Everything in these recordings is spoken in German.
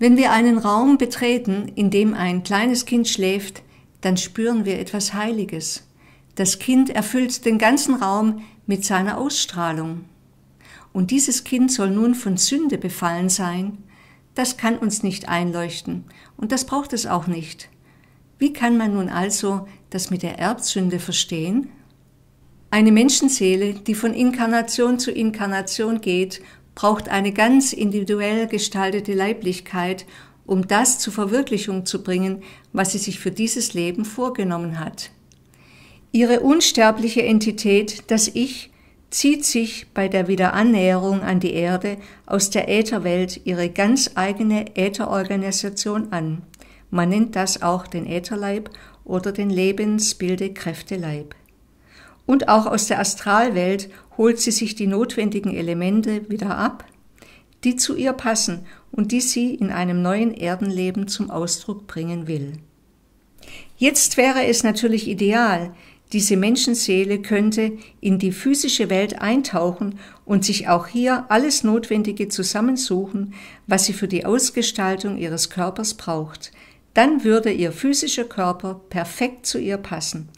Wenn wir einen Raum betreten, in dem ein kleines Kind schläft, dann spüren wir etwas Heiliges. Das Kind erfüllt den ganzen Raum mit seiner Ausstrahlung. Und dieses Kind soll nun von Sünde befallen sein, das kann uns nicht einleuchten und das braucht es auch nicht. Wie kann man nun also das mit der Erbsünde verstehen? Eine Menschenseele, die von Inkarnation zu Inkarnation geht braucht eine ganz individuell gestaltete Leiblichkeit, um das zur Verwirklichung zu bringen, was sie sich für dieses Leben vorgenommen hat. Ihre unsterbliche Entität, das Ich, zieht sich bei der Wiederannäherung an die Erde aus der Ätherwelt ihre ganz eigene Ätherorganisation an. Man nennt das auch den Ätherleib oder den Lebensbildekräfteleib. Und auch aus der Astralwelt holt sie sich die notwendigen Elemente wieder ab, die zu ihr passen und die sie in einem neuen Erdenleben zum Ausdruck bringen will. Jetzt wäre es natürlich ideal, diese Menschenseele könnte in die physische Welt eintauchen und sich auch hier alles Notwendige zusammensuchen, was sie für die Ausgestaltung ihres Körpers braucht. Dann würde ihr physischer Körper perfekt zu ihr passen.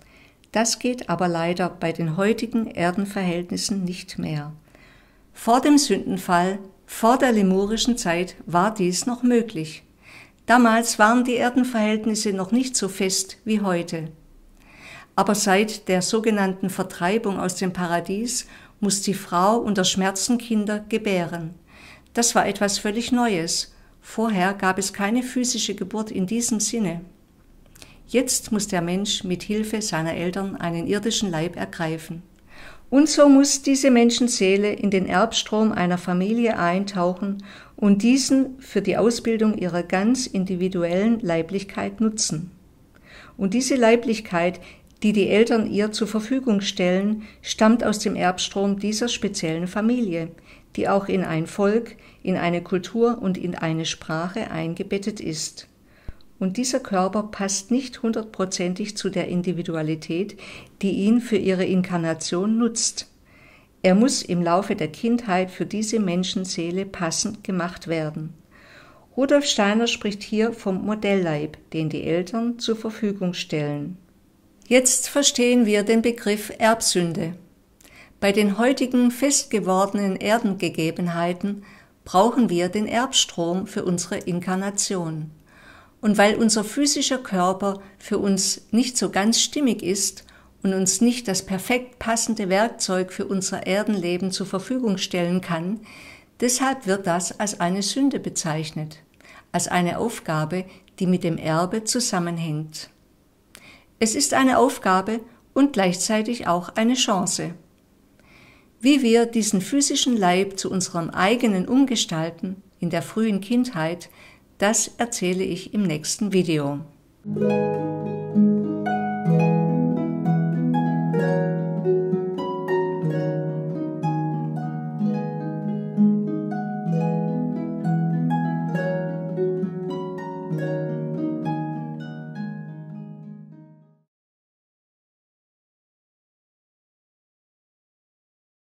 Das geht aber leider bei den heutigen Erdenverhältnissen nicht mehr. Vor dem Sündenfall, vor der lemurischen Zeit war dies noch möglich. Damals waren die Erdenverhältnisse noch nicht so fest wie heute. Aber seit der sogenannten Vertreibung aus dem Paradies muss die Frau unter Schmerzen Kinder gebären. Das war etwas völlig Neues. Vorher gab es keine physische Geburt in diesem Sinne. Jetzt muss der Mensch mit Hilfe seiner Eltern einen irdischen Leib ergreifen. Und so muss diese Menschenseele in den Erbstrom einer Familie eintauchen und diesen für die Ausbildung ihrer ganz individuellen Leiblichkeit nutzen. Und diese Leiblichkeit, die die Eltern ihr zur Verfügung stellen, stammt aus dem Erbstrom dieser speziellen Familie, die auch in ein Volk, in eine Kultur und in eine Sprache eingebettet ist. Und dieser Körper passt nicht hundertprozentig zu der Individualität, die ihn für ihre Inkarnation nutzt. Er muss im Laufe der Kindheit für diese Menschenseele passend gemacht werden. Rudolf Steiner spricht hier vom Modellleib, den die Eltern zur Verfügung stellen. Jetzt verstehen wir den Begriff Erbsünde. Bei den heutigen festgewordenen Erdengegebenheiten brauchen wir den Erbstrom für unsere Inkarnation. Und weil unser physischer Körper für uns nicht so ganz stimmig ist und uns nicht das perfekt passende Werkzeug für unser Erdenleben zur Verfügung stellen kann, deshalb wird das als eine Sünde bezeichnet, als eine Aufgabe, die mit dem Erbe zusammenhängt. Es ist eine Aufgabe und gleichzeitig auch eine Chance. Wie wir diesen physischen Leib zu unserem eigenen umgestalten in der frühen Kindheit, das erzähle ich im nächsten Video.